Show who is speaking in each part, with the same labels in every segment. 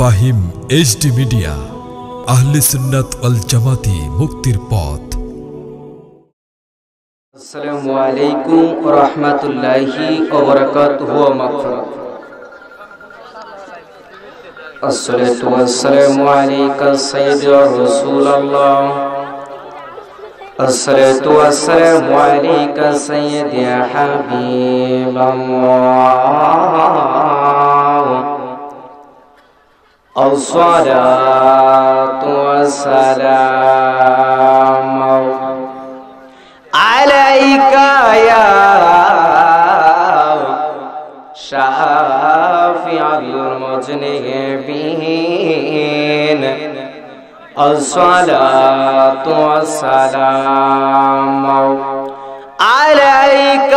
Speaker 1: Fahim HD media আহলে সুন্নাত ওয়াল জামাতি মুক্তির পথ আসসালামু আলাইকুম ওয়া রাহমাতুল্লাহি ওয়া বারাকাতুহু ওয়া মাগফিরাত
Speaker 2: الصلاة والسلام
Speaker 1: عليك سيد رسول الله
Speaker 2: الصلاة والسلام عليك سيد
Speaker 1: الصلاة والسلام عليك يا شافع المذنبين الصلاة والسلام عليك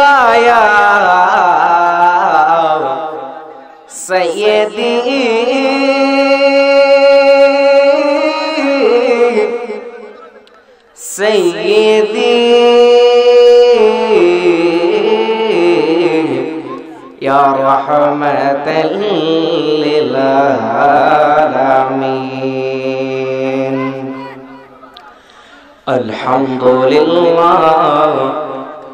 Speaker 1: يا سيد رحمة للعالمين الحمد لله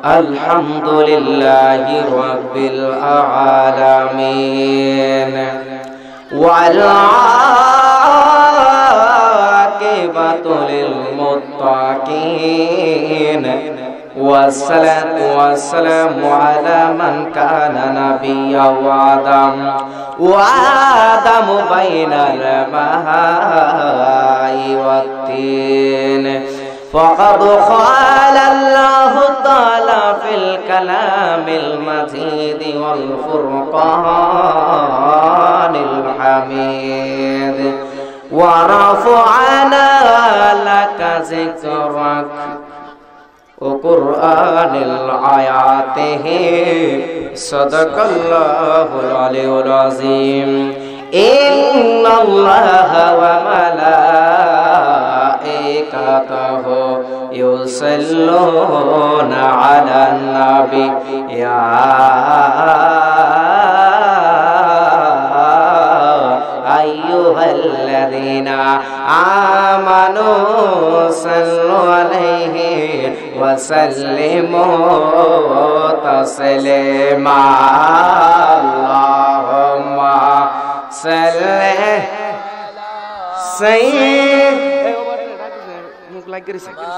Speaker 1: الحمد لله رب العالمين والعاقبة للمتقين والسلام والسلام على من كان نبيا وآدم وآدم بين الماء والتين فقد قال الله تعالى في الكلام المزيد والفرقان الحميد ورفعنا لك ذكرك وقرآن آياته صدق الله العلي العظيم إن الله وملائكته يصلون على النبي يا أيها الذين آمنوا صلوا عليه وسلموا تسليما اللهم صل سيدنا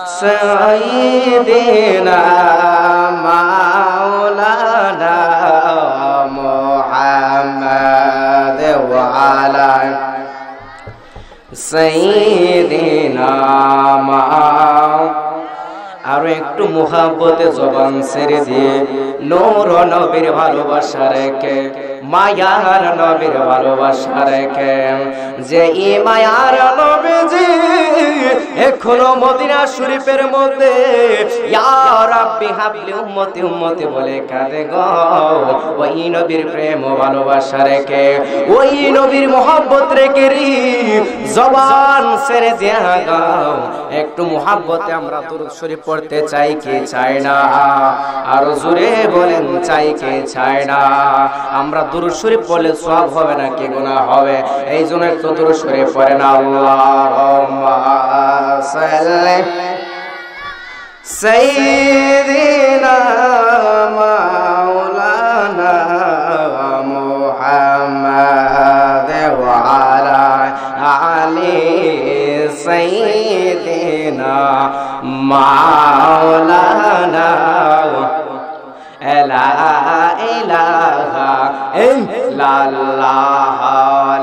Speaker 1: سيدنا مولانا سيدنا محمد আরো একটু মুহাব্বতে জবান ছেড়ে দিয়ে নোর নবীর ভালোবাসা রেখে মায়ার নবীর ভালোবাসা রেখে যে ই মায়ার নবী এখনো মদিনা শরীফের মধ্যে উম্মতি উম্মতি বলে কাঁদে গই নবীর প্রেম ভালোবাসা রেখে ওই নবীর মোহাব্বত রেখে রি জবান ছেড়ে দিয়া গাও একটু মোহাব্বতে আমরা তোর শরীফ করতে চাই কে চায় না আরো জোরে বলেন চাই কে চায় না আমরা দূর শরীফ পড়লে সব হবে না কে গুনাহ হবে এই জন্য তো দূর শরীফ পড়ে না আল্লাহুম্মা সাল্লি মাওলানা سيدنا مولانا لا إله إلا الله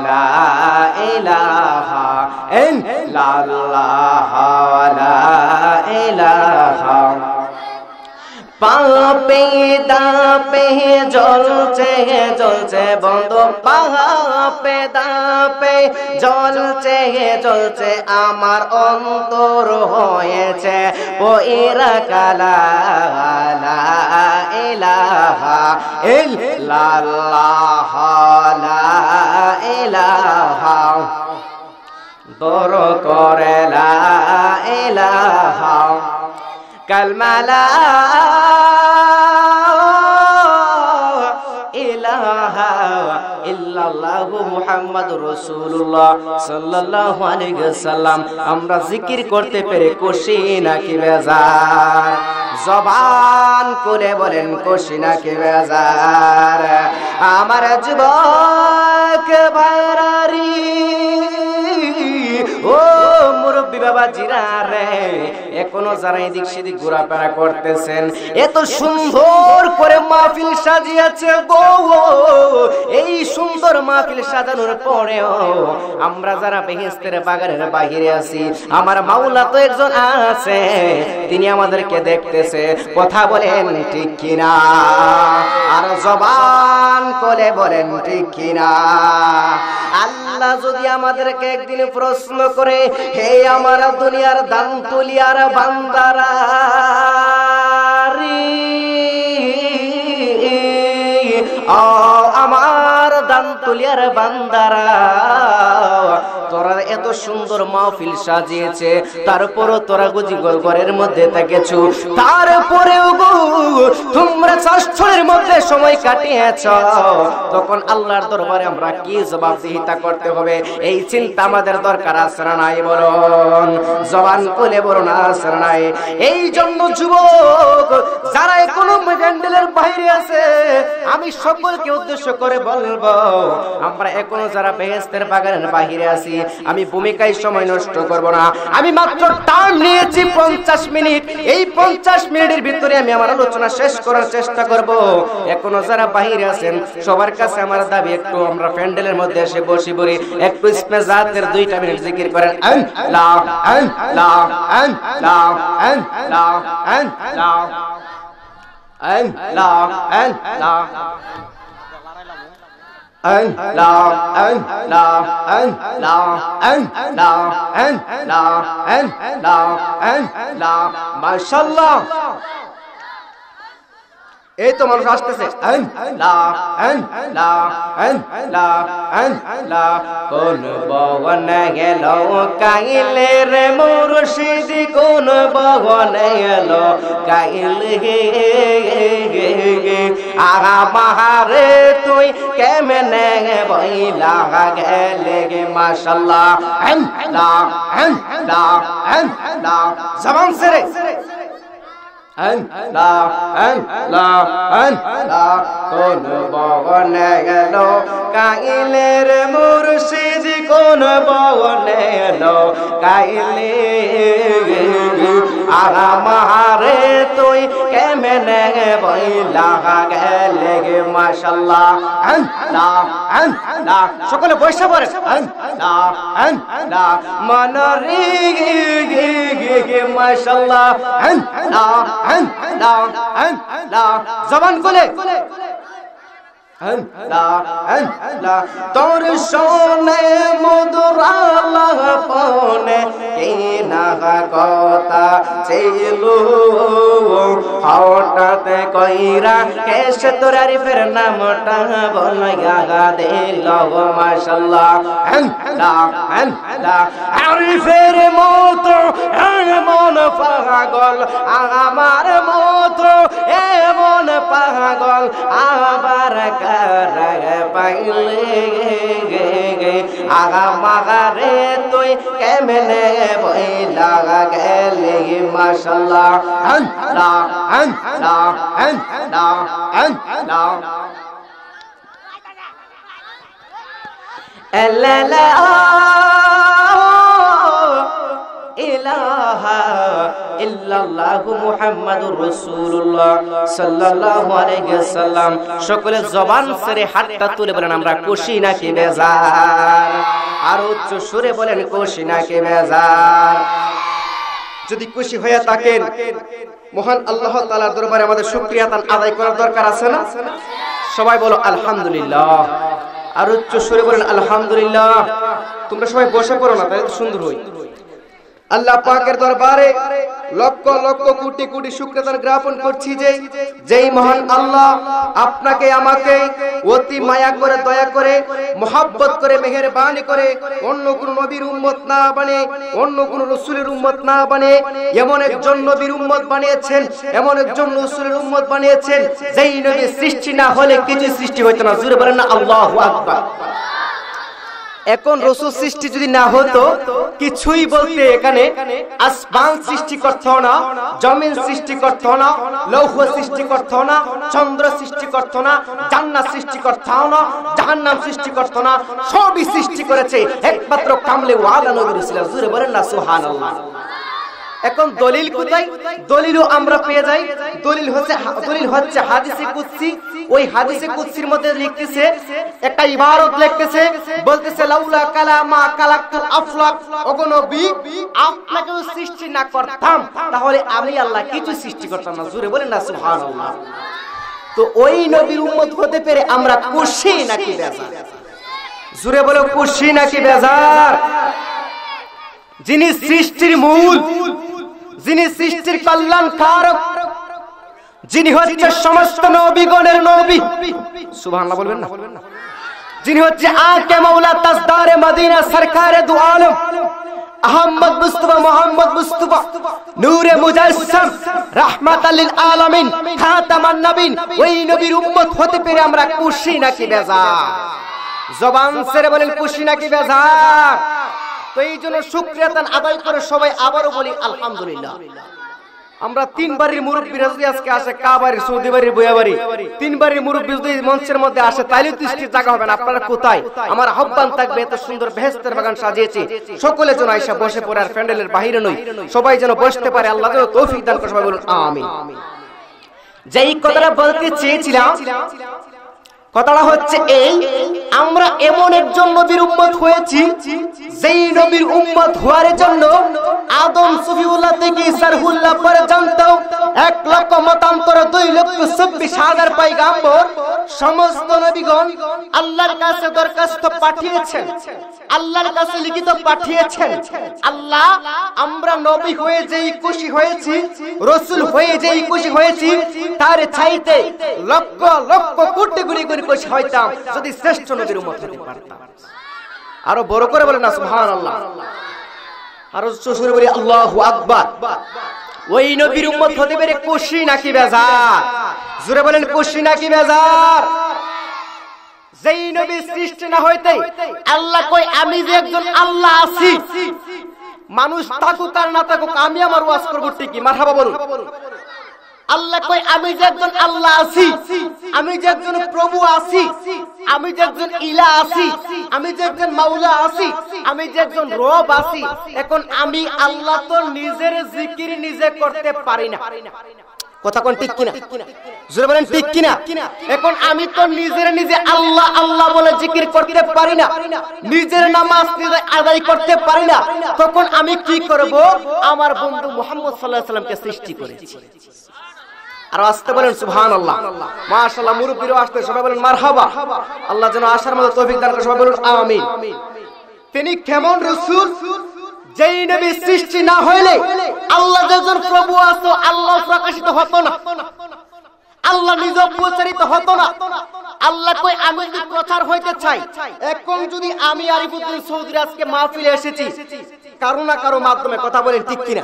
Speaker 1: لا إله إلا الله لا إله পাপে দাপে জ্বলছে জ্বলছে বন্ধ পাহাড় দাপে দাপে জ্বলছে জ্বলছে আমার অন্তর হয়েছে পইরা কালা ইলাহা ইল্লাল্লাহ লা ইলাহা দর করে লা ইলাহা কালমালা মোহাম্মদ রসুল্লাহ সাল্লাহ সাল্লাম আমরা জিকির করতে পেরে কষি নাকি বেজার জবান করে বলেন কষি নাকি বেজার আমার যুবক ও মুরব্বী বাবা জিরা রে এখনো যারা এদিক সেদিক ঘোরাফেরা করতেছেন এত সুন্দর করে মাহফিল সাজিয়েছে গো এই সুন্দর মাহফিল সাজানোর পরেও আমরা যারা বেহেস্তের বাগানের বাহিরে আছি আমার মাওলা তো একজন আছে তিনি আমাদেরকে দেখতেছে কথা বলেন ঠিক কিনা আর জবান করে বলেন ঠিক কিনা আল্লাহ যদি আমাদেরকে একদিন প্রশ্ন করে হে আমার দুনিয়ার দান তুলিয়ার বান্দারা আমার দান তুলিয়ার বান্দারা তোরা এত সুন্দর মাহফিল সাজিয়েছে তারপরও তোরা গুজি ঘরের মধ্যে থেকেছো তারপরেও গো তোমরা চাষের মধ্যে সময় কাটিয়েছ তখন আল্লাহর দরবারে আমরা কি জবাবদিহিতা করতে হবে এই চিন্তা আমাদের দরকার আসরা নাই বলুন জবান কোলে বলুন আসরা নাই এই জন্য যুবক যারা এখনো প্যান্ডেলের বাইরে আছে আমি সকলকে উদ্দেশ্য করে বলবো আমরা এখনো যারা বেহেস্তের বাগানের বাহিরে আছি আমি ভূমিকায় সময় নষ্ট করব না আমি মাত্র টার্ম নিয়েছি পঞ্চাশ মিনিট এই পঞ্চাশ মিনিটের ভিতরে আমি আমার আলোচনা শেষ করার চেষ্টা করব এখনো যারা বাহিরে আছেন সবার কাছে আমার দাবি একটু আমরা প্যান্ডেলের মধ্যে এসে বসি বলি একটু ইসমে জাতের দুইটা মিনিট জিকির করেন আন লাও আন লাও আন লাও আন লাও আন লাও আন লাও আন লাও 嗯啦嗯啦嗯啦嗯啦嗯啦嗯啦嗯啦嗯啦满山 এই তো মানুষ আসতেছে কোন বহন গেল কাইলে রে মুর্শিদ কোন বহন গেল গে আহা বাহারে তুই কেমনে বইলা গেলে গে মাশাল্লাহ জবান সেরে আন লা আন লা আন লা কোন ভবনে গেল কাইলের মুর্শিদ কোন ভবনে গেল কাইলে আর মাহারে তুই কেমনে বইলা গেলে গে মাশাল্লাহ আন লা আন লা সকলে বসে পড়ে আন লা আন লা মনরি মাশাল্লাহ জবান বলে তোর সোনে মধুরালা পনে কিনা কথা ছিল হঠাৎ কইরা কেশ আরি ফের নামটা বলাইয়া দিল মাশাল্লাহ আরিফের মতো এমন পাগল আমার মতো এমন পাগল আবার পাইলে আগা মাগারে তুই কেমনে বই লাগা গেলে মাসাল্লাহ লা সকলে জবান সেরে হাতটা তুলে বলেন আমরা কুশি নাকি বেজার আর উচ্চ সুরে বলেন কুশি নাকি বেজার যদি খুশি হয়ে থাকেন মহান আল্লাহ তালার দরবারে আমাদের শুকরিয়া তার আদায় করার দরকার আছে না সবাই বলো আলহামদুলিল্লাহ আর উচ্চ সুরে বলেন আলহামদুলিল্লাহ তোমরা সবাই বসে পড়ো না তাহলে সুন্দর হই আল্লাহ পাকের দরবারে লক্ষ লক্ষ কোটি কোটি শুক্রতার জ্ঞাপন করছি যে যেই মহান আল্লাহ আপনাকে আমাকে অতি মায়া করে দয়া করে মোহাব্বত করে মেহেরবানি করে অন্য কোন নবীর উম্মত না বানে অন্য কোন রসুলের উম্মত না বানে এমন একজন নবীর উম্মত বানিয়েছেন এমন একজন রসুলের উম্মত বানিয়েছেন যেই নবী সৃষ্টি না হলে কিছু সৃষ্টি হইতো না জুড়ে বলেন না আল্লাহু আকবার এখন রসুল সৃষ্টি যদি না হতো কিছুই বলতে এখানে আসমান সৃষ্টি করত না জমিন সৃষ্টি করত না লৌহ সৃষ্টি করত না চন্দ্র সৃষ্টি করত না জান্নাত সৃষ্টি করত না জাহান্নাম সৃষ্টি করত না সবই সৃষ্টি করেছে একমাত্র কামলে ওয়ালা নবী রাসূল বলেন না সুবহানাল্লাহ এখন দলিল কোথায় দলিলও আমরা পেয়ে যাই দলিল হচ্ছে দলিল হচ্ছে হাদিসে কুদসি ওই হাদিসে কুদসির মধ্যে লিখতেছে একটা ইবারত লিখতেছে বলতেছে লাউলা কালামা কালাকতু আফলাক অগনবি আপনাকে সৃষ্টি না করতাম তাহলে আমি আল্লাহ কিছু সৃষ্টি করতাম না জোরে বলেন না সুবহানাল্লাহ তো ওই নবীর উম্মত হতে পেরে আমরা খুশি নাকি বেজার জোরে বলো খুশি নাকি বেজার যিনি সৃষ্টির মূল যিনি সৃষ্টির কল্যাণ কারক যিনি হচ্ছে সমস্ত নবীগণের নবী সুবহানাল্লাহ বলবেন না যিনি হচ্ছে আকে মাওলা তাসদারে মদিনা সরকারে দু আলম আহমদ মুস্তফা মোহাম্মদ মুস্তফা নূরে মুজাসসাম রাহমাতাল লিল আলামিন খাতামান নবীন ওই নবীর উম্মত হতে পেরে আমরা খুশি নাকি বেজা জবান সেরে বলেন খুশি নাকি বেজা তো এই জন্য সুক্রিয়াতান আদায় করে সবাই আবারও বলি আলহামদুলিল্লাহ আমরা তিন বাড়ির মুরব্বী আজকে আসে কা বাড়ি সৌদি বাড়ির বইয়া বাড়ি তিন বাড়ির মুরব্বী যদি মঞ্চের মধ্যে আসে তাইলে দৃষ্টির জায়গা হবে না আপনারা কোথায় আমার আহ্বান থাকবে এত সুন্দর ভেস্তের বাগান সাজিয়েছি সকলে যেন আইসা বসে পড়ে আর প্যান্ডেলের বাহিরে নই সবাই যেন বসতে পারে আল্লাহ যেন তৌফিক দান করে সবাই বলুন আমি যেই কথাটা বলতে চেয়েছিলাম কথাটা হচ্ছে এই আমরা এমন একজন নবীর উম্মত হয়েছি যেই নবীর উম্মত হওয়ার জন্য আদম সুফিউল্লাহ থেকে সারহুল্লাহ পর্যন্ত এক লক্ষ মতান্তর দুই লক্ষ চব্বিশ হাজার পাইগাম্বর সমস্ত নবীগণ আল্লাহর কাছে দরখাস্ত পাঠিয়েছেন আল্লাহর কাছে লিখিত পাঠিয়েছেন আল্লাহ আমরা নবী হয়ে যেই খুশি হয়েছি রসুল হয়ে যেই খুশি হয়েছি তার চাইতে লক্ষ লক্ষ কোটি গুণি গুণি হইতাম যদি শ্রেষ্ঠ নবীর উম্মত হতে পারতাম আরো বড় করে না আল্লাহ আরো শ্বশুর বলি আকবার ওই নবীর উম্মত হতে পেরে নাকি বেজার বলেন নাকি বেজার যেই নবী সৃষ্টি না হইতে আল্লাহ কই আমি যে একজন আল্লাহ আছি মানুষ থাকুক আর না থাকুক আমি আমার ওয়াজ করবো ঠিকই মারহাবা বলুন আল্লাহ কয় আমি যে একজন আল্লাহ আছি আমি যে একজন প্রভু আছি আমি যে একজন ইলা আছি আমি যে একজন মাওলা আছি আমি যে একজন রব আছি এখন আমি আল্লাহ তো নিজের জিকির নিজে করতে পারি না কথা কোন ঠিক কিনা জোরে বলেন ঠিক কিনা এখন আমি তো নিজের নিজে আল্লাহ আল্লাহ বলে জিকির করতে পারি না নিজের নামাজ নিজে আদায় করতে পারি না তখন আমি কি করব আমার বন্ধু মুহাম্মদ সাল্লাল্লাহু আলাইহি সাল্লামকে সৃষ্টি করেছি আর আসতে বলেন সুহান আল্লাহ মাশাল্লাহ মুরব্বীরও আসতে সবাই বলেন মারহাবা আল্লাহ যেন আসার মতো তৌফিক দান করে সবাই বলুন আমিন তিনি কেমন রসুল যেই নবী সৃষ্টি না হইলে আল্লাহ যেজন প্রভু আছো আল্লাহ প্রকাশিত হতো না আল্লাহ প্রচারিত হতো না আল্লাহ কই আমি প্রচার হইতে চাই এখন যদি আমি আরিফুদ্দিন চৌধুরী আজকে মাহফিলে এসেছি কারো না কারো মাধ্যমে কথা বলেন ঠিক কিনা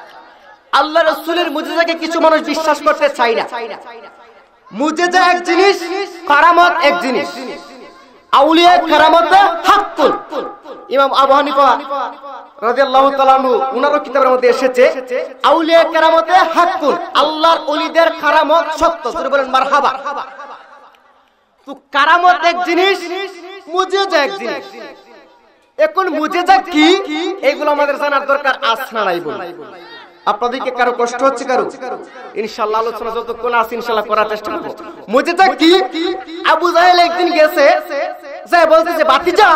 Speaker 1: আল্লাহ রসুলের মুজেজাকে কিছু মানুষ বিশ্বাস করতে চাই না
Speaker 2: মুজেজা এক জিনিস কারামত এক জিনিস
Speaker 1: আউলিয়া কারামত হাক্কুল ইমাম আবু হানিফা রাদিয়াল্লাহু তাআলা উনারও কিতাবের মধ্যে এসেছে আউলিয়া কারামতে হাক্কুল আল্লাহর ওলিদের কারামত সত্য ধরে বলেন মারহাবা তো কারামত এক জিনিস মুজেজা এক জিনিস এখন মুজেজা কি এগুলো আমাদের জানার দরকার আছ না নাই বলি আপনাদেরকে কারো কষ্ট হচ্ছে কারো ইনশাল্লাহ আলোচনা যতক্ষণ আছে ইনশাল্লাহ করার চেষ্টা করবো মজেটা কি আবু জাহেল একদিন গেছে যাই বলছে যে বাতিজা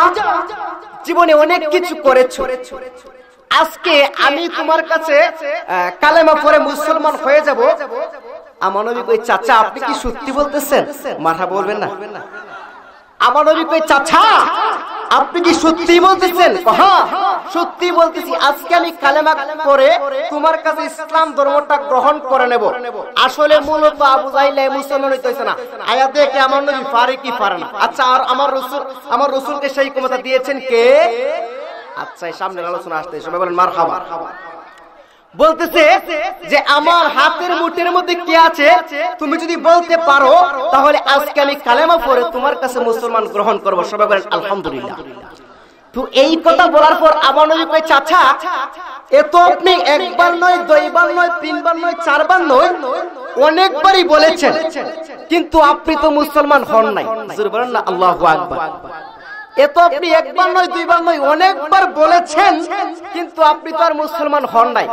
Speaker 1: জীবনে অনেক কিছু করেছো আজকে আমি তোমার কাছে কালেমা পরে মুসলমান হয়ে যাব আমার নবী কই চাচা আপনি কি সত্যি বলতেছেন মাথা বলবেন না আমার নবী কই চাচা আপনি কি সত্যি বলতেছেন হ্যাঁ সত্যি বলতেছি আজকে আমি কালেমা করে তোমার কাছে ইসলাম ধর্মটা গ্রহণ করে নেব আসলে মূলত আবু জাহিল মুসলমান হইতেছে না আয়াতে দেখে আমার নবী পারে কি পারে না আচ্ছা আর আমার রসুল আমার রসুলকে সেই ক্ষমতা দিয়েছেন কে আচ্ছা সামনে আলোচনা আসতে সবাই বলেন মার খাবার বলতেছে যে আমার হাতের মুঠের মধ্যে কি আছে তুমি যদি বলতে পারো তাহলে আজকে আমি কালেমা পরে তোমার কাছে মুসলমান গ্রহণ করবো সবাই বলেন আলহামদুলিল্লাহ তো এই কথা বলার পর আমার নবী কয় চাচা এ তো আপনি একবার নয় দুইবার নয় তিনবার নয় চারবার নয় অনেকবারই বলেছেন কিন্তু আপনি তো মুসলমান হন নাই বলেন না আল্লাহ আকবার এ তো আপনি একবার নয় নয় অনেকবার বলেছেন কিন্তু আপনি তো আর মুসলমান হন নাই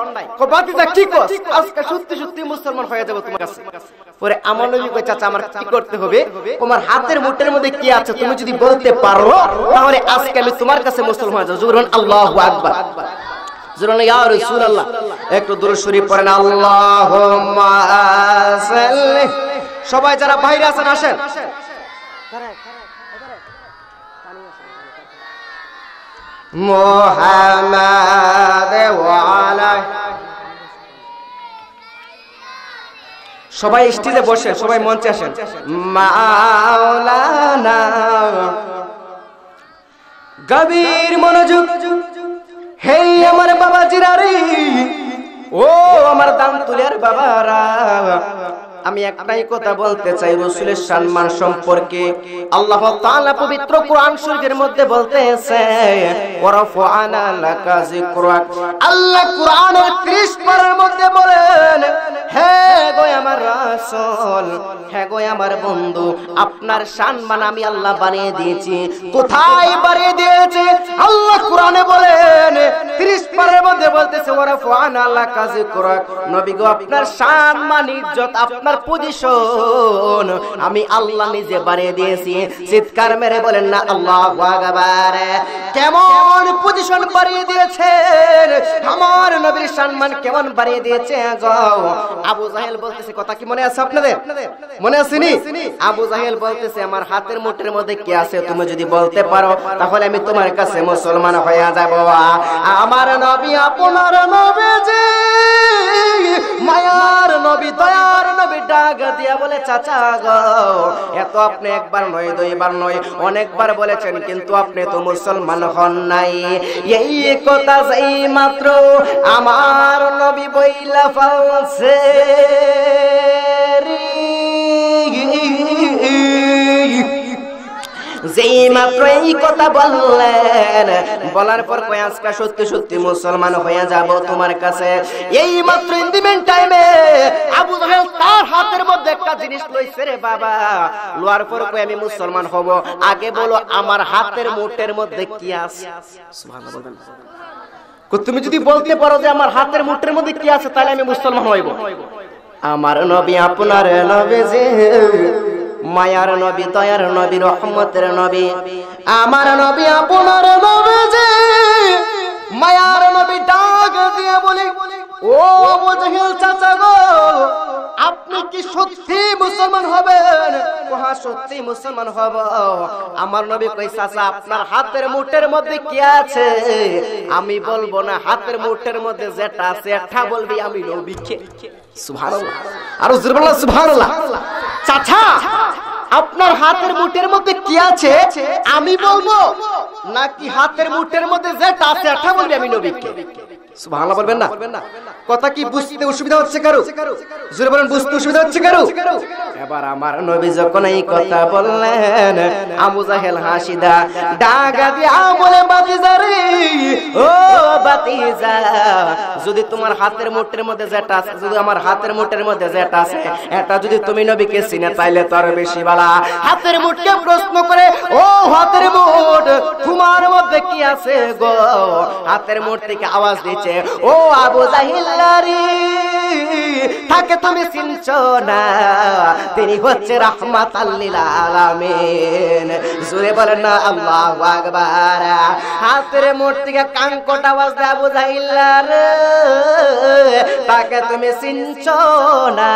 Speaker 1: তোমার হাতের মুঠের মধ্যে কি আছে তুমি যদি বলতে পারো তাহলে আজকে আমি তোমার কাছে মুসলমান হয়ে আল্লাহ জুরুন একটু দূরে শরীফ পড়েন আল্লাহুম্মা সবাই যারা বাইরে আসেন আসেন সবাই স্টিলে বসে সবাই মঞ্চে আসেন গভীর মনোযোগ হে আমার বাবা জিরারি ও আমার দাম তুলিয়ার বাবারা আমি একটাই কথা বলতে চাই রসুলের সম্মান সম্পর্কে আল্লাহ তাআলা পবিত্র কোরআন শরীফের মধ্যে বলতেছে লাকা যিকরাক আল্লাহ কোরআনের 30 পারার মধ্যে বলেন হে গো আমার রাসূল হে গো আমার বন্ধু আপনার সম্মান আমি আল্লাহ বানিয়ে দিয়েছি কোথায় বানিয়ে দিয়েছে আল্লাহ কোরআনে বলেন 30 পারার মধ্যে বলতেছে লাকা যিকরাক নবী গো আপনার সম্মান ইজ্জত আপনার আমার পজিশন আমি আল্লাহ নিজে বাড়িয়ে দিয়েছি চিৎকার মেরে বলেন না আল্লাহ কেমন পজিশন বাড়িয়ে দিয়েছেন আমার নবীর সম্মান কেমন বাড়িয়ে দিয়েছে আবু জাহেল বলতেছে কথা কি মনে আছে আপনাদের মনে আছে নি আবু জাহেল বলতেছে আমার হাতের মুঠের মধ্যে কে আছে তুমি যদি বলতে পারো তাহলে আমি তোমার কাছে মুসলমান হয়ে যাব আমার নবী আপনার নবী মায়ার নবী দয়ার নবী আপনি একবার নয় দুইবার নয় অনেকবার বলেছেন কিন্তু আপনি তো মুসলমান হন নাই এই কথা যাই মাত্র আমার নবী বইলা পাওছে যেই মাত্র এই কথা বললেন বলার পর আজকে সত্যি সত্যি মুসলমান হয়ে যাব তোমার কাছে এই মাত্র ইন্ডিমেন টাইমে আবু জাহেল তার হাতের মধ্যে একটা জিনিস লইছে রে বাবা লোয়ার পর কই আমি মুসলমান হব আগে বলো আমার হাতের মুঠের মধ্যে কি আছে সুবহানাল্লাহ তুমি যদি বলতে পারো যে আমার হাতের মুঠের মধ্যে কি আছে তাহলে আমি মুসলমান হইব আমার নবী আপনার নবী মায়ার নবী দয়ার নবী রহমতের নবী আমার নবী আপনার নবী মায়ার নবী ডাক দিয়ে বলি ও মুজহিল চাচা গো আপনি কি সত্যি মুসলমান হবেন ওহা হ্যাঁ, সত্যি মুসলমান হব আমার নবী কই চাচা আপনার হাতের মুঠের মধ্যে কি আছে আমি বলবো না হাতের মুঠের মধ্যে যেটা আছে এটা বলবি আমি নবীকে সুবহানাল্লাহ আর বলা সুবহানাল্লাহ চাচা আপনার হাতের মুঠের মধ্যে কি আছে আমি বলবো নাকি হাতের মুঠের মধ্যে যেটা আছে এটা বলবি আমি নবীকে সুবহানাল্লাহ বলবেন না কথা কি বুঝতে অসুবিধা হচ্ছে কারো জোরে বলেন বুঝতে অসুবিধা হচ্ছে কারো এবার আমার নবী যখন এই কথা বললেন আবু জাহেল হাসিদা ডাগা দিয়া বলে বাতিজা রে ও বাতিজা যদি তোমার হাতের মুঠের মধ্যে যেটা আছে যদি আমার হাতের মুঠের মধ্যে যেটা আছে এটা যদি তুমি নবীকে চিনে তাইলে তোর বেশি বালা হাতের মুঠকে প্রশ্ন করে ও হাতের মুঠ তোমার মধ্যে কি আছে গো হাতের মুঠ থেকে আওয়াজ দিচ্ছে ও আবু জাহিল থাকে তুমি চিনছ না তিনি হচ্ছে রহমাত আলামিন জোরে বলেন না আল্লাহ আকবার হাতের মূর্তিকে কাঙ্কটা আওয়াজ দেয়া বুঝাইলার তাকে তুমি চিনছ না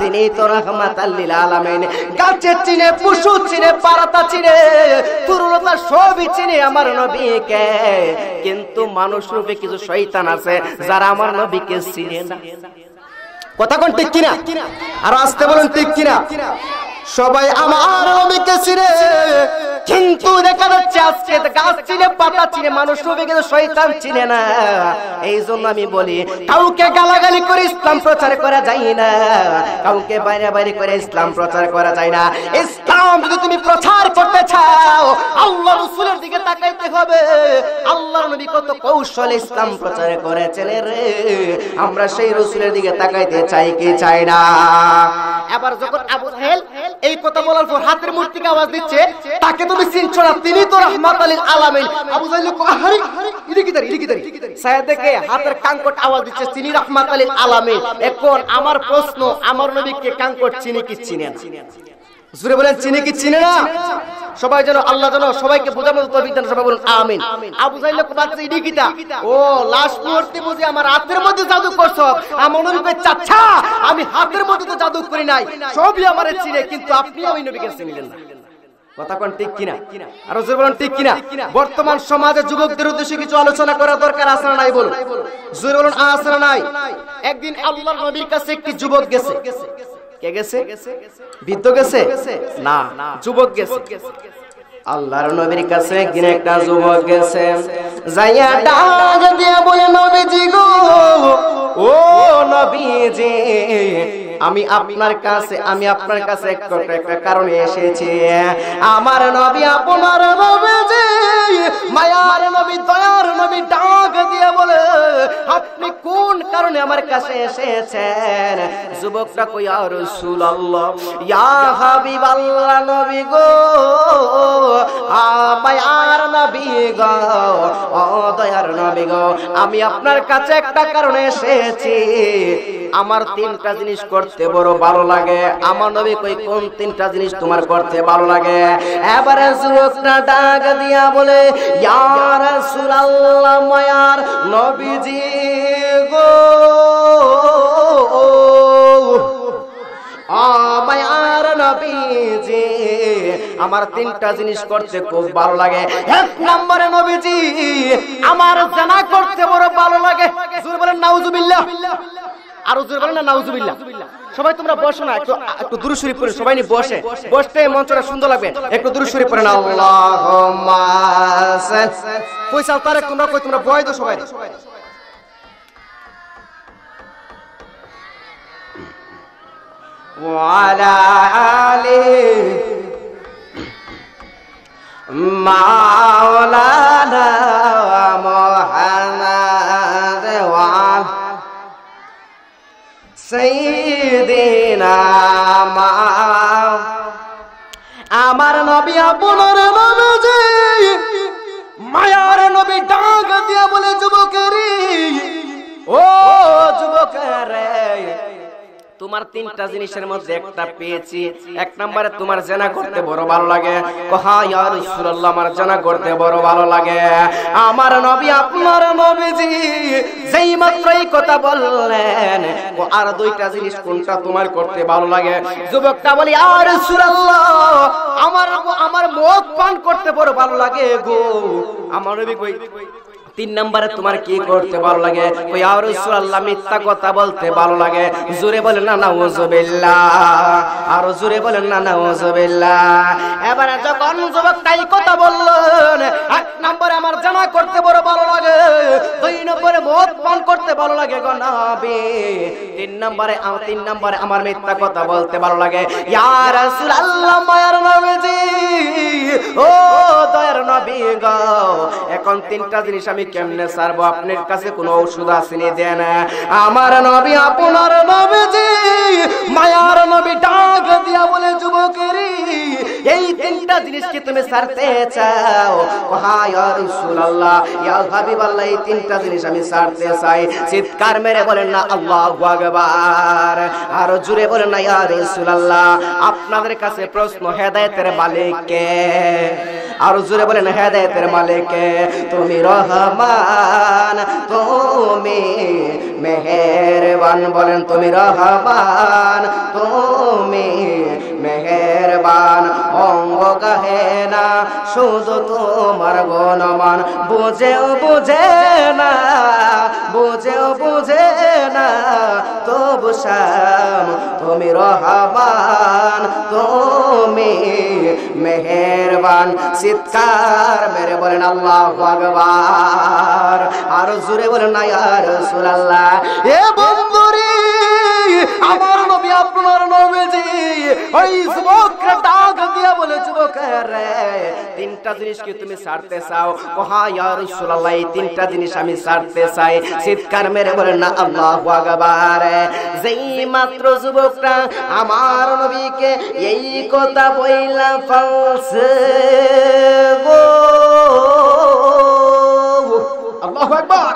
Speaker 1: তিনি তো রহমাত আল্লিল আলামিন গাছে চিনে পশু চিনে পারাতা চিনে পুরুলতা সবই চিনে আমার নবীকে কিন্তু মানুষ রূপে কিছু শৈতান আছে যারা আমার নবীকে চিনে না কথা কোন ঠিক কিনা আর আসতে বলুন ঠিক কিনা সবাই আমার অমিকে সিরে কিন্তু দেখা যাচ্ছে আজকে গাছ চিনে পাতা চিনে মানুষ রূপে গেলে শৈতান চিনে না এই জন্য আমি বলি কাউকে গালাগালি করে ইসলাম প্রচার করা যায় না কাউকে বাইরে বাইরে করে ইসলাম প্রচার করা যায় না ইসলাম যদি তুমি প্রচার করতে চাও আল্লাহ রসুলের দিকে তাকাইতে হবে আল্লাহ নবী কত কৌশলে ইসলাম প্রচার করেছিলেন রে আমরা সেই রসুলের দিকে তাকাইতে চাই কি চাই না এবার যখন আবু হেল এই কথা বলার পর হাতের মূর্তিকে আওয়াজ দিচ্ছে তাকে তো হাতের আমার প্রশ্ন আমার নবীকে কাঙ্কট চিনি কি জুড়ে বলেন চিনি কি চিনে না সবাই যেন আল্লাহ যেন সবাইকে মধ্যে করছো আমার চাচ্ছা আমি হাতের মধ্যে তো জাদু করি নাই সবই আমার চিনে কিন্তু আপনি আমি নবীকে চিনিলেন না বর্তমান সমাজে যুবকদের উদ্দেশ্যে কিছু আলোচনা করা দরকার আছে নাই বলুন জোর বলুন আছে নাই একদিন আল্লাহর নবীর কাছে একটি যুবক গেছে কে গেছে বৃদ্ধ গেছে না যুবক গেছে আল্লাহর নবীর কাছে একদিন একটা যুবক গেছে যাইয়া ডাক দিয়া বলে নবীজি গো ও নবীজি আমি আপনার কাছে আমি আপনার কাছে কারণে এসেছি আমার নবী আপনার মায়ার নবী দয়ার নবী ডাক দিয়ে বলে আপনি কোন কারণে আমার কাছে এসেছেন যুবকরা কই ইয়া রাসূলুল্লাহ ইয়া নবী গো নবী গো ও দয়ার নবী গো আমি আপনার কাছে একটা কারণে এসেছি আমার তিনটা জিনিস কর করতে বড় ভালো লাগে আমার নবী কই কোন তিনটা জিনিস তোমার করতে ভালো লাগে এবারে যুবকটা ডাক দিয়া বলে ইয়া রাসূলুল্লাহ মায়ার নবীজি গো আমার নবীজি আমার তিনটা জিনিস করতে খুব ভালো লাগে এক নম্বরে নবীজি আমার জানা করতে বড় ভালো লাগে বলেন নাউজুবিল্লাহ আরো জোরে বলে না নাউজুবিল্লাহ সবাই তোমরা বসো না একটু একটু দূর শরীফ পড়ে সবাই নিয়ে বসে বসতে মঞ্চটা সুন্দর লাগবে একটু দূর শরীফ পড়ে না আল্লাহুম্মা পয়সা তারে তোমরা কই তোমরা বয় তো সবাই وعلى آله مولانا করে তোমার তিনটা জিনিসের মধ্যে একটা পেয়েছি এক নম্বরে তোমার জেনা করতে বড় ভালো লাগে আমার জেনা করতে বড় ভালো লাগে আমার নবী আপনার নবীজি যেই কথা বললেন ও আর দুইটা জিনিস কোনটা তোমার করতে ভালো লাগে যুবকটা বলি আর আমার আমার পান করতে বড় ভালো লাগে গো আমার নবী কই তিন নম্বরে তোমার কি করতে ভালো লাগে ওই আর রাসূলুল্লাহ মিথ্যা কথা বলতে ভালো লাগে জোরে বলেন না না ওজবিল্লাহ আর জোরে বলেন না না ওজবিল্লাহ এবারে যখন যুবক তাই কথা বললেন এক নম্বরে আমার জামা করতে বড় ভালো লাগে দুই নম্বরে মদ পান করতে ভালো লাগে গো নবী তিন নম্বরে তিন নম্বরে আমার মিথ্যা কথা বলতে ভালো লাগে ইয়া রাসূল রাসূলুল্লাহ মায়ার নবীজি ও দয়ার নবী গো এখন তিনটা জিনিস আমি কেমনে সারবো আপনার কাছে কোনো ওষুধ আসেনি দেন আমার নবী আপনার নবীজি মায়ার নবী ডাক দিয়া বলে যুবকেরি এই তিনটা কি তুমি সারতে চাও ইয়া রাসূলুল্লাহ ইয়া হাবিবাল্লাহ এই তিনটা জিনিস আমি সারতে চাই চিৎকার মেরে বলেন না আল্লাহু আকবার আর জোরে বলেন না ইয়া রাসূলুল্লাহ আপনাদের কাছে প্রশ্ন হেদায়েতের মালিক কে আর জোরে বলেন হেদায়তের মালিক তুমি রহমান তুমি মেহেরবান বলেন তুমি রহমান তুমি মেহেরবান অঙ্গ গাহে না শুধু তোমার গণমান বুঝেও বুঝে না বুঝেও বুঝে না তবু শ্যাম তুমি রহাবান তুমি মেহেরবান চিৎকার মেরে বলেন আল্লাহ ভগবান আর জুড়ে বলেন না আর সুরাল্লাহ এ বন্ধুরি আমার আপনার নবীজি ওই যুবককে ডাক দিয়া বলে যুবক রে তিনটা জিনিস কি তুমি ছাড়তে চাও ও কোহা ইয়া রাসূলুল্লাহ তিনটা জিনিস আমি ছাড়তে চাই চিৎকার মেরে বলে না আল্লাহু আকবার যেই মাত্র যুবকটা আমার নবীকে এই কথা বইলা ফলছে গো আল্লাহু আকবার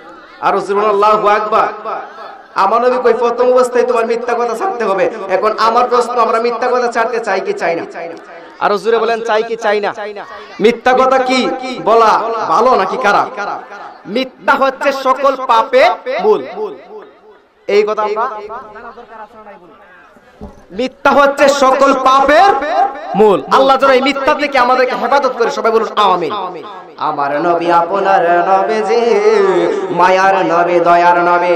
Speaker 1: আর আকবার আমার নবী কই প্রথম অবস্থায় তোমার মিথ্যা কথা ছাড়তে হবে এখন আমার প্রশ্ন আমরা মিথ্যা কথা ছাড়তে চাই কি চাই না বলেন চাই কি চাই না মিথ্যা কথা কি বলা ভালো নাকি খারাপ মিথ্যা হচ্ছে সকল পাপে মূল এই কথা মিথ্যা হচ্ছে সকল পাপের মূল আল্লাহ যেন এই মিথ্যা থেকে আমাদেরকে হেফাজত করে সবাই বলুন আমিন আমার নবী আপনার নবে যে মায়ার নবে দয়ার নবে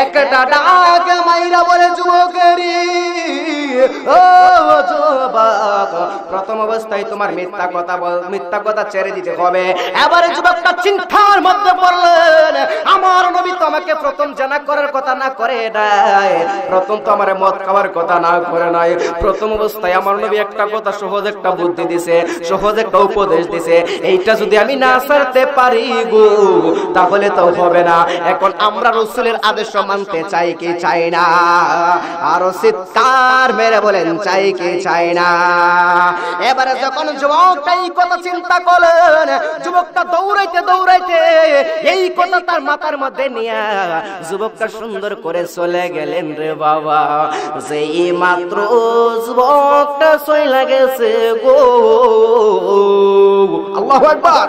Speaker 1: একটা ডাক মাইরা বলে যুবকেরি প্রথম অবস্থায় তোমার মিথ্যা কথা বল মিথ্যা কথা ছেড়ে দিতে হবে এবারে যুবকটা চিন্তার মধ্যে পড়লেন আমার নবী তোমাকে প্রথম জানা করার কথা না করে নাই প্রথম তো আমার মদ খাওয়ার কথা না করে নাই প্রথম অবস্থায় আমার নবী একটা কথা সহজ একটা বুদ্ধি দিছে সহজ একটা উপদেশ দিছে এইটা যদি আমি না ছাড়তে পারি গো তাহলে তো হবে না এখন আমরা রসুলের আদেশ মানতে চাই কি চাই না আরো চিৎকার মেরে বলেন চাই কি চাই না এবারে যখন যুবকটা এই কথা চিন্তা করলেন যুবকটা দৌড়াইতে দৌড়াইতে এই কথা তার মাথার মধ্যে নিয়ে যুবকটা সুন্দর করে চলে গেলেন রে বাবা যে মাত্র যুবকটা সই লাগেছে গো আল্লাহ একবার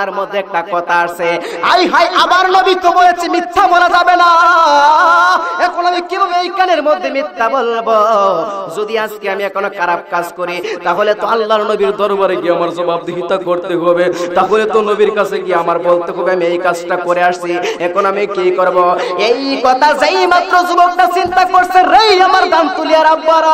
Speaker 1: কথার মধ্যে একটা কথা আছে আই হাই আবার নবী তো বলেছে মিথ্যা বলা যাবে না কানের মধ্যে মিথ্যা বলবো যদি আজকে আমি এখনো খারাপ কাজ করি তাহলে তো আল্লাহর নবীর দরবারে গিয়ে আমার জবাবদিহিতা করতে হবে তাহলে তো নবীর কাছে গিয়ে আমার বলতে হবে আমি এই কাজটা করে আসছি এখন আমি কি করব এই কথা যেই মাত্র যুবকটা চিন্তা করছে রে আমার দাম তুলিয়ার আব্বারা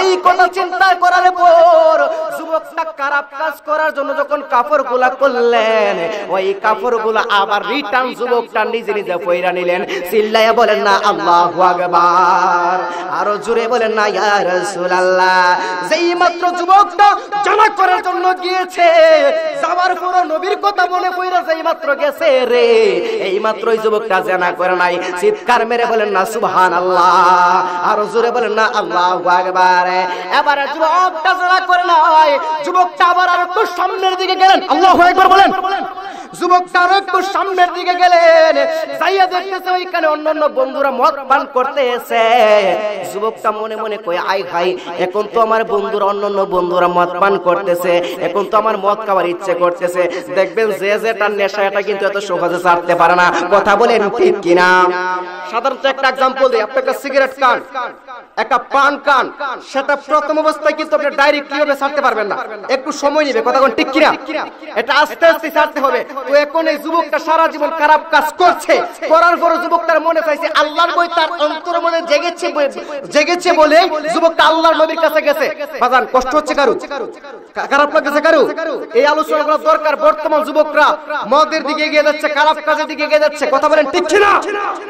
Speaker 1: এই কথা চিন্তা করার পর যুবকটা খারাপ কাজ করার জন্য যখন কাপড় গুলা করলেন ওই কাপড় গুলা আবার রিটার্ন যুবকটা নিজে নিজে পয়রা নিলেন চিল্লাইয়া বলেন না আল্লাহু আকবার আমার আরো জুড়ে বলে না ইয়া রাসূলুল্লাহ যেই মাত্র যুবকটা জমা করার জন্য গিয়েছে যাওয়ার পুরো নবীর কথা বলে কইরা যেই মাত্র গেছে রে এই মাত্র ওই যুবকটা জানা করে নাই চিৎকার মেরে বলেন না সুবহান আল্লাহ আরো জুড়ে বলেন না আল্লাহু আকবার এবারে যুবকটা জানা করে নাই যুবকটা আবার আর একটু সামনের দিকে গেলেন আল্লাহু আকবার বলেন যুবকটা আর একটু সামনের দিকে গেলেন যাইয়া দেখতেছে ওইখানে অন্যান্য বন্ধুরা মদ পান করতে গেছে যুবকটা মনে মনে কয়ে আই ভাই এখন তো আমার বন্ধুর অন্য অন্য বন্ধুরা মদ পান করতেছে এখন তো আমার মদ খাওয়ার ইচ্ছে করতেছে দেখবেন যে যে তার নেশা এটা কিন্তু এত সহজে ছাড়তে পারে না কথা বলেন ঠিক কিনা সাধারণত একটা এক্সাম্পল দিই আপনি একটা সিগারেট কান একটা পান কান সেটা প্রথম অবস্থায় কিন্তু আপনি ডাইরেক্ট কিভাবে ছাড়তে পারবেন না একটু সময় নেবে কথা কোন ঠিক কিনা এটা আস্তে আস্তে ছাড়তে হবে তো এখন এই যুবকটা সারা জীবন খারাপ কাজ করছে করার পর যুবকটার মনে চাইছে আল্লাহর বই তার অন্তর মনে বলে জেগেছে জেগেছে বলে যুবকটা আল্লাহর নবীর কাছে গেছে বাজান কষ্ট হচ্ছে কারো খারাপ কাছে কারো এই আলোচনা করা দরকার বর্তমান যুবকরা মদের দিকে গিয়ে যাচ্ছে খারাপ কাজের দিকে গিয়ে যাচ্ছে কথা বলেন ঠিক না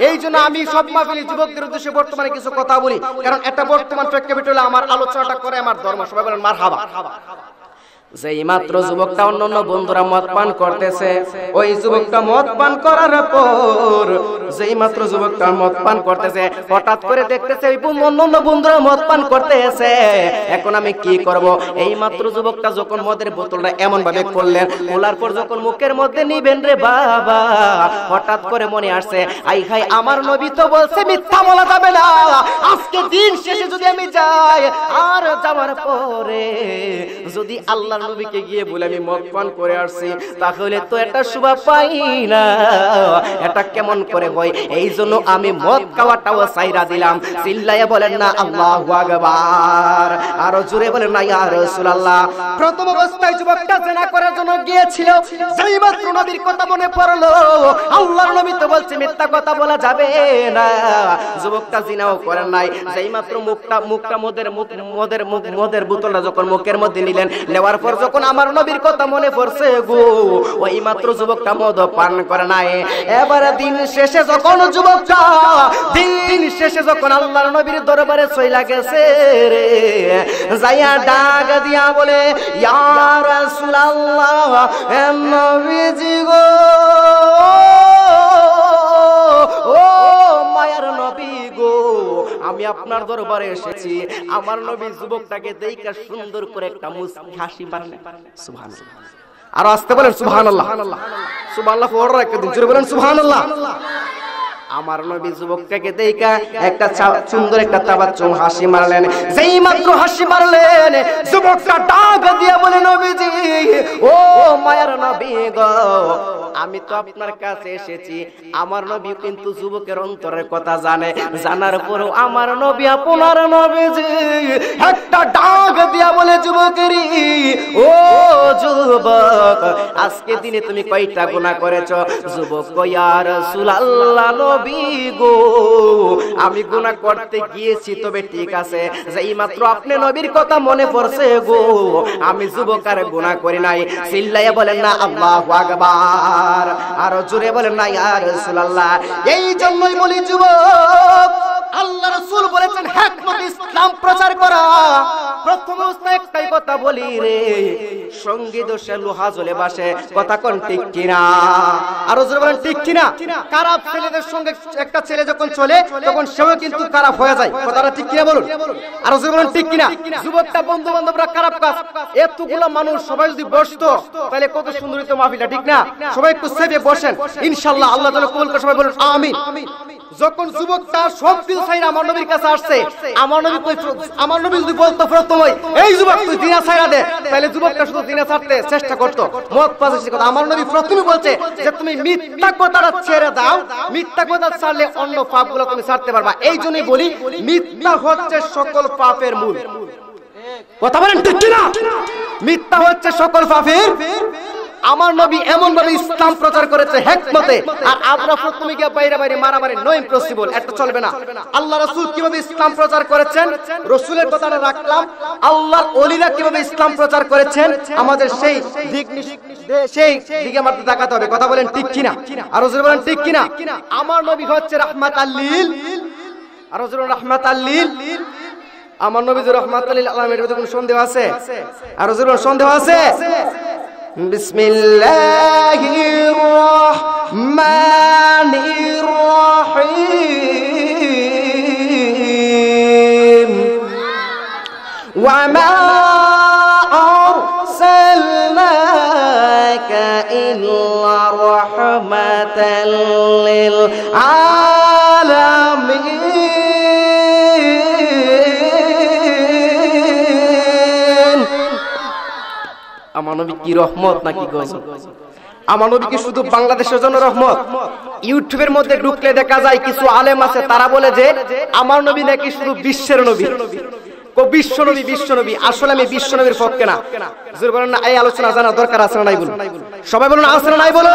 Speaker 1: এই জন্য আমি সব মাহফিলি যুবকদের উদ্দেশ্যে বর্তমানে কিছু কথা বলি কারণ এটা বর্তমান প্রেক্ষাপটে আমার আলোচনাটা করে আমার ধর্ম সবাই বলেন মার হাবা যে মাত্র যুবকটা অন্য অন্য বন্ধুরা মত পান করতেছে ওই যুবকটা মত পান করার পর যেই মাত্র যুবকটা মত পান করতেছে হঠাৎ করে দেখতেছে অন্য অন্য বন্ধুরা মত পান করতেছে এখন আমি কি করব এই মাত্র যুবকটা যখন মদের বোতলটা এমন ভাবে করলেন খোলার পর যখন মুখের মধ্যে নিবেন রে বাবা হঠাৎ করে মনে আসছে আই হাই আমার নবী তো বলছে মিথ্যা বলা যাবে না আজকে দিন শেষে যদি আমি যাই আর যাওয়ার পরে যদি আল্লাহর নবীকে গিয়ে বলে আমি মদপান করে আসছি তাহলে তো এটা শুভা পাই না এটা কেমন করে হয় এই জন্য আমি মদ খাওয়াটাও সাইরা দিলাম চিল্লাই বলেন না আল্লাহ আকবার আরো জোরে বলেন না ইয়া রাসূলুল্লাহ প্রথম অবস্থায় যুবকটা জেনা করার জন্য গিয়েছিল যেই নবীর কথা মনে পড়লো আল্লাহর নবী তো বলছে মিথ্যা কথা বলা যাবে না যুবকটা জিনাও করে নাই যেই মুখটা মুখটা মদের মদের মদের বোতলটা যখন মুখের মধ্যে নিলেন নেওয়ার এরপর যখন আমার নবীর কথা মনে পড়ছে গো ওই মাত্র যুবকটা মদ পান করে নাই এবারে দিন শেষে যখন যুবকটা দিন শেষে যখন আল্লাহর নবীর দরবারে চইলা গেছে রে যাইয়া ডাক দিয়া বলে ইয়া রাসূলুল্লাহ নবীজি গো আমি আপনার দরবারে এসেছি আমার নবী যুবকটাকে দেইকা সুন্দর করে একটা মুসকি হাসি মারলেন সুবহানাল্লাহ আর আসতে বলেন সুবহানাল্লাহ সুবহানাল্লাহ পড়রা একদিন জোরে বলেন সুবহানাল্লাহ আমার নবী যুবকটাকে দেইকা একটা সুন্দর একটা তাবাচ্চুম হাসি মারলেন যেই মাত্র হাসি মারলেন যুবকটা ডাক দিয়ে বলে নবীজি ও মায়ের নবী গো আমি তো আপনার কাছে এসেছি আমার নবী কিন্তু যুবকের অন্তরের কথা জানে জানার পরেও আমার নবী আপনার নবী যে একটা ডাক দিয়া বলে যুবকের ও যুবক আজকে দিনে তুমি কয়টা গুনাহ করেছো যুবক ইয়া রাসূলুল্লাহ নবী গো আমি গুনাহ করতে গিয়েছি তবে ঠিক আছে যে মাত্র আপনি নবীর কথা মনে পড়ছে গো আমি যুবক আর গুনাহ করি নাই চিল্লাইয়া বলেন না আল্লাহু আকবার আর আরো জোরে বলেন না ইয়া রাসূলুল্লাহ এই জন্যই বলি যুবক আল্লাহ রাসূল বলেছেন হিকমত ইসলাম প্রচার করা প্রথমে একটাই কথা বলি রে সঙ্গী দোষে লোহা জ্বলে বাসে কথা কোন ঠিক কিনা আর জোরে বলেন ঠিক কিনা খারাপ ছেলেদের সঙ্গে একটা ছেলে যখন চলে তখন সেও কিন্তু খারাপ হয়ে যায় কথাটা ঠিক কিনা বলুন আর জোরে বলেন ঠিক কিনা যুবকটা বন্ধু বান্ধবরা খারাপ কাজ এতগুলো মানুষ সবাই যদি বসতো তাহলে কত সুন্দরী তো মাহফিলটা ঠিক না সবাই একটু সেবে বসেন ইনশাআল্লাহ আল্লাহ তাআলা কবুল করে সবাই বলুন আমিন যখন যুবক তার সব কিছু ছাইরা আমার নবীর কাছে আসছে আমার নবী আমার নবী যদি বলতো প্রথমই এই যুবক তুই দিনা ছাইরা দে তাহলে যুবকটা শুধু দিনে ছাড়তে চেষ্টা করতো মত পাশে কথা আমার নবী প্রথমে বলছে যে তুমি মিথ্যা কথাটা ছেড়ে দাও মিথ্যা কথা ছাড়লে অন্য পাপগুলো তুমি ছাড়তে পারবা এই জন্যই বলি মিথ্যা হচ্ছে সকল পাপের মূল কথা বলেন ঠিক কিনা মিথ্যা হচ্ছে সকল পাপের আমার নবী এমন ভাবে ইসলাম প্রচার করেছে হেকমতে আর আমরা প্রথমে গিয়ে বাইরে বাইরে মারামারি নো ইম্পসিবল এটা চলবে না আল্লাহ রাসূল কিভাবে ইসলাম প্রচার করেছেন রাসূলের কথাটা রাখলাম আল্লাহর ওলিরা কিভাবে ইসলাম প্রচার করেছেন আমাদের সেই দিক সেই দিকে আমাদের তাকাতে হবে কথা বলেন ঠিক কিনা আর রাসূল বলেন ঠিক কিনা আমার নবী হচ্ছে রাহমাত আল্লিল আর রাসূল রাহমাত আল্লিল আমার নবীজ রহমাত আল্লিল আলমের কোনো সন্দেহ আছে আর রাসূল সন্দেহ আছে بسم الله الرحمن الرحيم وما أرسلناك إلا رحمة للعالمين আমার কি রহমত নাকি গজব আমার নবী শুধু বাংলাদেশের জন্য রহমত ইউটিউবের মধ্যে ঢুকলে দেখা যায় কিছু আলেম আছে তারা বলে যে আমার নবী নাকি শুধু বিশ্বের নবী বিশ্ব নবী বিশ্ব নবী আসলে আমি বিশ্ব নবীর পক্ষে না বলেন না এই আলোচনা জানা দরকার আছে নাই বলুন সবাই বলুন আছে নাই বলুন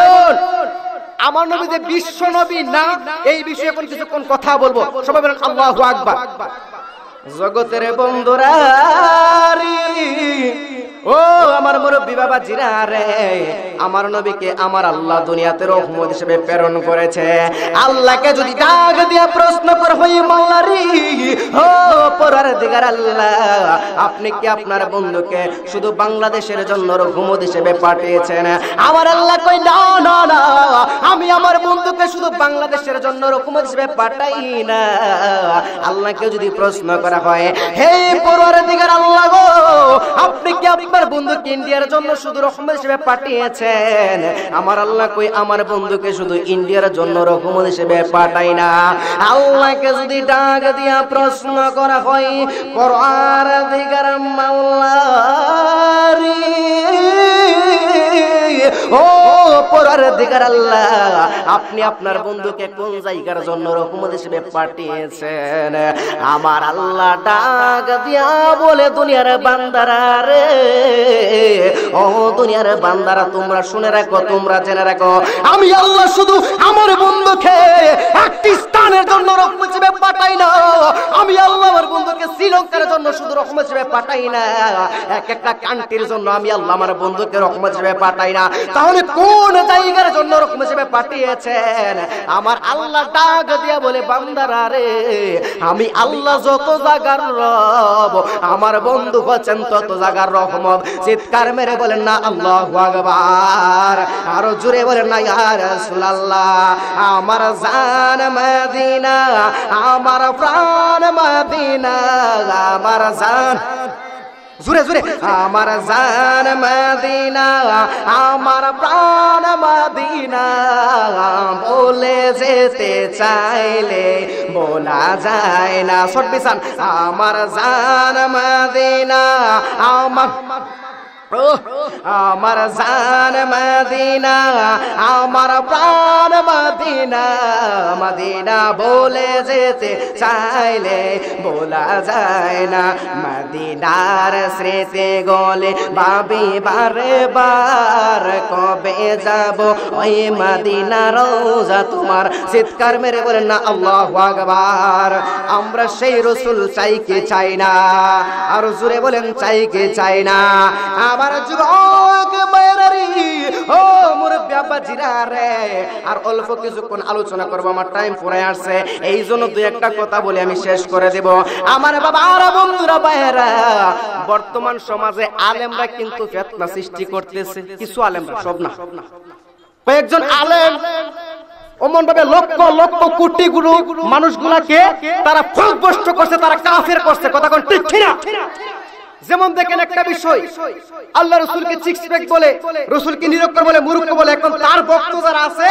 Speaker 1: আমার নবী যে বিশ্ব নবী না এই বিষয়ে কোন কিছুক্ষণ কথা বলবো সবাই বলেন আল্লাহু আকবার জগতের বন্ধুরারি ও আমার মুরব্বী বাবা জিরা রে আমার নবীকে আমার আল্লাহ দুনিয়াতে রহমত হিসেবে প্রেরণ করেছে আল্লাহকে যদি ডাক দিয়া প্রশ্ন কর হই মাল্লারি ও আপনি কি আপনার বন্ধুকে শুধু বাংলাদেশের জন্য রঘুমত হিসেবে পাঠিয়েছেন আমার আল্লাহ কই না না না আমি আমার বন্ধুকে শুধু বাংলাদেশের জন্য রঘুমত হিসেবে পাঠাই না আল্লাহকে যদি প্রশ্ন করা হয় হে আল্লাহ গো আপনি কি আপনার বন্ধুকে ইন্ডিয়ার জন্য শুধু রহমত হিসেবে পাঠিয়েছেন আমার আল্লাহ কই আমার বন্ধুকে শুধু ইন্ডিয়ার জন্য রহমত হিসেবে পাঠাই না আল্লাহকে যদি ডাক দিয়া প্রশ্ন করা হয় পরার দিগার মাওলারি আপনি আপনার বন্ধুকে কোন জায়গার জন্য রহমত হিসেবে পাঠিয়েছেন আমার আল্লাহ ডাক দিয়া বলে দুনিয়ার বান্দারা রে ও দুনিয়ার বান্দারা তোমরা শুনে রাখো তোমরা জেনে রাখো আমি আল্লাহ শুধু আমার বন্ধুকে একটি স্থানের জন্য রহমত হিসেবে পাঠাই না আমি আল্লাহ আমার বন্ধুকে শ্রীলঙ্কার জন্য শুধু রহমত হিসেবে পাঠাই না এক একটা কান্ট্রির জন্য আমি আল্লাহ আমার বন্ধুকে রহমত হিসেবে পাঠাই না না তাহলে কোন জায়গার জন্য রকম হিসেবে পাঠিয়েছেন আমার আল্লাহ ডাক দিয়া বলে বান্দারা রে আমি আল্লাহ যত জাগার রব আমার বন্ধু হচ্ছেন তত জাগার রহমত চিৎকার মেরে বলেন না আল্লাহ আকবার আরো জুড়ে বলেন না ইয়ার রাসূলুল্লাহ আমার জান মদিনা আমার প্রাণ মদিনা আমার জান জুরে জুরে আমার জান মদিনা আমার প্রাণ মদিনা বলে যেতে চাইলে বলা যায় না সর্বিসান আমার জান মদিনা আমার আমার জান মদিনা আমার প্রাণ মদিনা মদিনা বলে যেতে চাইলে বলা যায় না মদিনার স্মৃতি গলে বাবি বারে বার কবে যাব ওই মদিনা রোজা তোমার চিৎকার মেরে বলে না আল্লাহ আকবার আমরা সেই রসুল চাই কি চাই না আর জুড়ে বলেন চাই কি চাই না আমার যুবক মায়েরারি ও মোর জিরা রে আর অল্প কিছুক্ষণ আলোচনা করব আমার টাইম ফুরায় আসছে এই জন্য দুই একটা কথা বলে আমি শেষ করে দেব আমার বাবা আর বন্ধুরা বাইরা বর্তমান সমাজে আলেমরা কিন্তু ফেতনা সৃষ্টি করতেছে কিছু আলেমরা সব না কয়েকজন আলেম অমন ভাবে লক্ষ লক্ষ কোটি গুলো মানুষগুলাকে তারা খুব কষ্ট করছে তারা কাফের করছে কথা কোন ঠিক না যেমন দেখেন একটা বিষয় আল্লাহ রসুলকে সিক্স প্যাক বলে রসুলকে নিরক্ষর বলে মুরুক্ষ বলে এখন তার বক্ত যারা আছে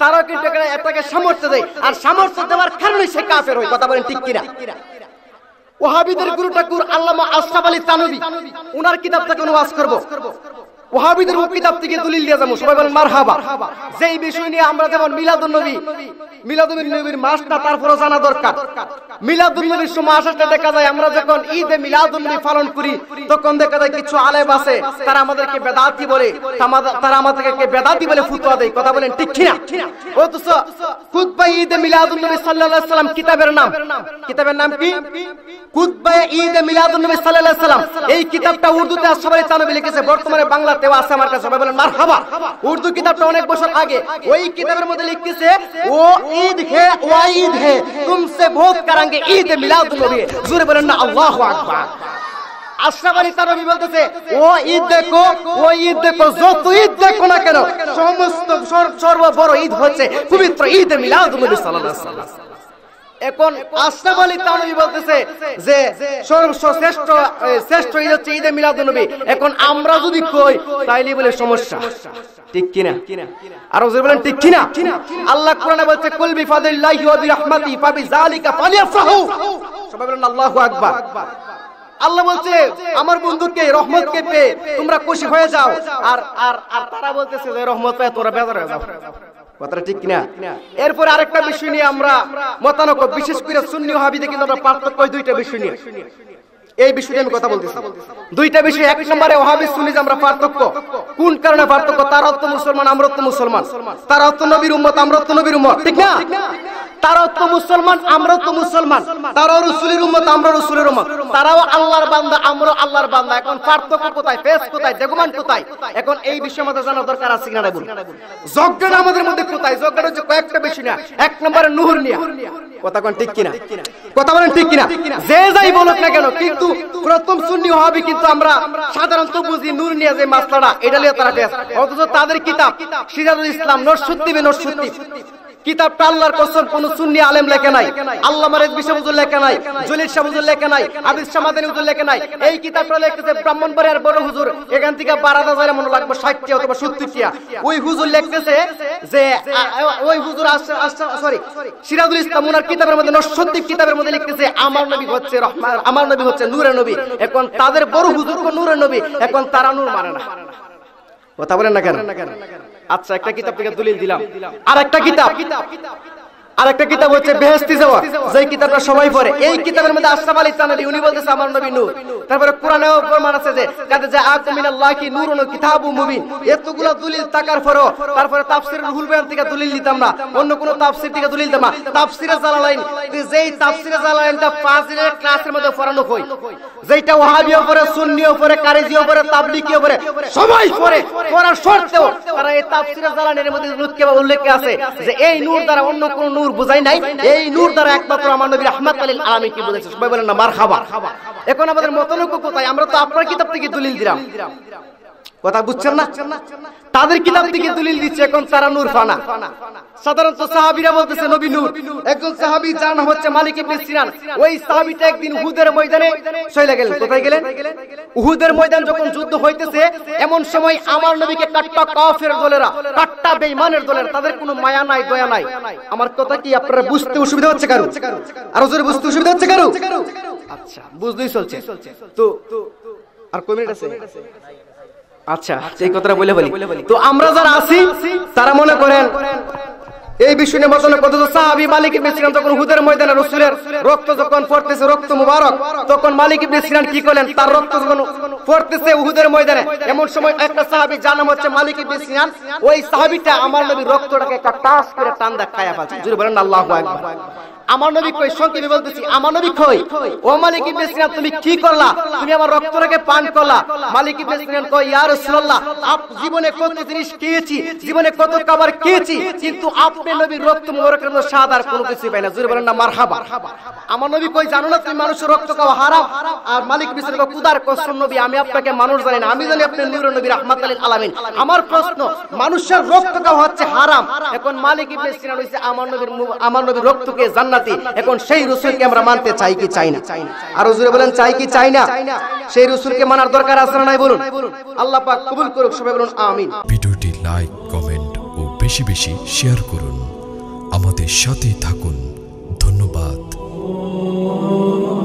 Speaker 1: তারাও কিন্তু এটাকে সামর্থ্য দেয় আর সামর্থ্য দেওয়ার কারণে সে কাফের হয় কথা বলেন ঠিক কিনা ওহাবিদের গুরু ঠাকুর আল্লামা আশরাফ আলী তানবী ওনার কিতাব থেকে অনুবাদ করব ওহাবিদের কিতাব থেকে দলিল দিয়ে যাবো সবাই বলেন মারহাবা যেই বিষয় নিয়ে আমরা যেমন মিলাদুল নবী মিলাদুল নবীর মাসটা তারপরে জানা দরকার মিলাদুল নবীর সময় আসলে দেখা যায় আমরা যখন ঈদে মিলাদুল নবী পালন করি তখন দেখা যায় কিছু আলেম আছে তারা আমাদেরকে বেদাতি বলে তারা আমাদেরকে বেদাতি বলে ফুতোয়া দেয় কথা বলেন ঠিক কিনা তো খুতবা ঈদে মিলাদুল নবী সাল্লাল্লাহু আলাইহি সাল্লাম কিতাবের নাম কিতাবের নাম কি খুতবা ঈদে মিলাদুল নবী সাল্লাল্লাহু আলাইহি সাল্লাম এই কিতাবটা উর্দুতে সবাই চানবি লিখেছে বর্তমানে বাংলা দেওয়া আছে আমার কাছে সবাই বলেন মার উর্দু কিতাবটা অনেক বছর আগে ওই কিতাবের মধ্যে লিখতেছে ও ঈদ হে ও ঈদ হে তুমসে ভোগ করাঙ্গে ঈদ মিলাদ নবী জোরে বলেন না আল্লাহু আকবার ও ঈদ দেখো ও ঈদ দেখো ঈদ দেখো না কেন সমস্ত সর্ব বড় ঈদ হচ্ছে পবিত্র ঈদ মিলাদ নবী সাল্লাল্লাহু আলাইহি এখন আশরাফ আলী তানবী বলতেছে যে সর্বশ্রেষ্ঠ শ্রেষ্ঠ ঈদ হচ্ছে ঈদে নবী এখন আমরা যদি কই তাইলে বলে সমস্যা ঠিক আর ওজে বলেন ঠিক আল্লাহ কোরআনে বলছে কুল বি ওয়া সবাই বলেন আল্লাহু আকবার আল্লাহ বলছে আমার বন্ধুকে রহমত কে পেয়ে তোমরা খুশি হয়ে যাও আর আর আর তারা বলতেছে যে রহমত পেয়ে তোরা বেজার হয়ে যাও কথাটা ঠিক কিনা এরপর আরেকটা বিষয় নিয়ে আমরা মতানক বিশেষ করে সুন্নি হাবিদে কিন্তু আমরা পার্থক্য দুইটা বিষয় নিয়ে এই বিষয়ে আমি কথা বলতেছি দুইটা বিষয় এক নম্বরে ওহাবি সুনিজ আমরা পার্থক্য কোন কারণে পার্থক্য তার অর্থ মুসলমান আমরত্ব মুসলমান তার অর্থ নবীর উম্মত আমরত্ব নবীর উম্মত ঠিক না তারাও তো মুসলমান তো মুসলমান তারাও রসুলের উম্মত আমরা রসুলের উম্মত তারাও আল্লাহর বান্দা আল্লাহর বান্দা এখন পার্থক্য কোথায় ফেস কোথায় দেগুমান কোথায় এখন এই বিষয়ে আমাদের জানা দরকার আছে কিনা বলুন আমাদের মধ্যে কোথায় যজ্ঞান হচ্ছে কয়েকটা বেশি না এক নম্বরে নুহুর নিয়া কথা কোন ঠিক কিনা
Speaker 2: কথা বলেন ঠিক কিনা যে যাই বলুক না কেন কিন্তু
Speaker 1: কিন্তু প্রথম শূন্য হবে কিন্তু আমরা সাধারণত বুঝি নূর নিয়ে যে মাসলাটা এটা লিয়ে তারা অথচ তাদের কিতাব সিরাজুল ইসলাম নরসুদ্দিবে নরসুদ্দিব কিতাবটা আল্লাহর কসম কোন সুন্নি আলেম লেখে নাই আল্লাহ মারেদ বিশ্বজুর লেখে নাই জলিল শাহুজুর লেখে নাই আবিদ শামাদানি হুজুর লেখে নাই এই কিতাবটা লেখতেছে ব্রাহ্মণবাড়িয়ার বড় হুজুর এখান থেকে হাজার মনে লাগবে অথবা সত্তরটিয়া ওই হুজুর লেখতেছে যে ওই হুজুর সরি সিরাজুল ইসলাম ওনার কিতাবের মধ্যে সত্যি কিতাবের মধ্যে লিখতেছে আমার নবী হচ্ছে আমার নবী হচ্ছে নূরে নবী এখন তাদের বড় হুজুর নূরে নবী এখন তারা নূর মানে না কথা বলেন না কেন আচ্ছা একটা আচ্ছা, কিতাব থেকে দলিল দিলাম আর একটা কিতাব আর কিতাব হচ্ছে বেহেস্তি যাওয়া যে কিতাবটা সবাই পড়ে এই কিতাবের মধ্যে আলী উনি বলতেছে আমার নবী নূর তারপরে প্রমাণ আছে যে যে কি কিতাবু মুবিন দলিল তাকার তারপরে বয়ান থেকে দলিল নিতাম না অন্য কোন থেকে দলিল না জালালাইন যেই জালালাইনটা ক্লাসের মধ্যে পড়ানো ওয়াহাবিও পড়ে সুন্নিও পড়ে পড়ে পড়ে সবাই পড়ে পড়ার শর্তেও তারা এই জালালাইনের মধ্যে উল্লেখ আছে যে এই নূর দ্বারা অন্য কোন নূর বুঝাই নাই এই নূর দ্বারা একমাত্র আমার নবীর আহমদ আলী আলমী কি বলেছে সবাই বলেন না মার খাবার এখন আমাদের মতলক্য কোথায় আমরা তো আপনার কিতাব থেকে দলিল দিলাম কথা বুঝছেন না তাদের কিতাব থেকে দলিল দিচ্ছে এখন তারা নূর ফানা সাধারণত সাহাবিরা বলতেছে নবী নূর একজন সাহাবি যার নাম হচ্ছে মালিক ইবনে সিনান ওই সাহাবিটা একদিন উহুদের ময়দানে চলে গেলেন কোথায় গেলেন উহুদের ময়দান যখন যুদ্ধ হইতেছে এমন সময় আমার নবীকে কাট্টা কাফের দলেরা কাট্টা বেঈমানের দলেরা তাদের কোনো মায়া নাই দয়া নাই আমার কথা কি আপনারা বুঝতে অসুবিধা হচ্ছে কারো আর জোরে বুঝতে অসুবিধা হচ্ছে কারো আচ্ছা বুঝতেই চলছে তো আর কয় মিনিট আছে আচ্ছা সেই আচ্ছা, কথাটা বলে বলি তো আমরা যারা আছি তারা মনে করেন এই বিষয় নিয়ে কত সাহাবি মালিক ইবনে যখন হুদের ময়দানে রাসূলের রক্ত যখন পড়তেছে রক্ত মুবারক তখন মালিক ইবনে সিনান কি করলেন তার রক্ত যখন পড়তেছে উহুদের ময়দানে এমন সময় একটা সাহাবী জানাম হচ্ছে মালিক ইবনে সিনান ওই সাহাবীটা আমার নবীর রক্তটাকে একটা টাস করে টান দা খায়া ফেলছে জোরে বলেন আল্লাহু আকবার রক্ত মানুষের রক্ত হারাম আর মালিক ইবনে কষ্ট নবী আমি আপনাকে মানুষ জানি না আমি জানি আপনি নূর নবী রাহমাতুল আলামিন আমার প্রশ্ন মানুষের রক্ত হচ্ছে হারাম এখন মালিক আমার নবীর আমার নবীর রক্তকে জান জান্নাতি এখন সেই রসুলকে আমরা মানতে চাই কি চাই না আর জুড়ে বলেন চাই কি চাই না সেই রসুলকে মানার দরকার আছে না নাই বলুন আল্লাহ পাক কবুল করুক সবাই বলুন আমিন ভিডিওটি লাইক কমেন্ট ও বেশি বেশি শেয়ার করুন আমাদের সাথে থাকুন ধন্যবাদ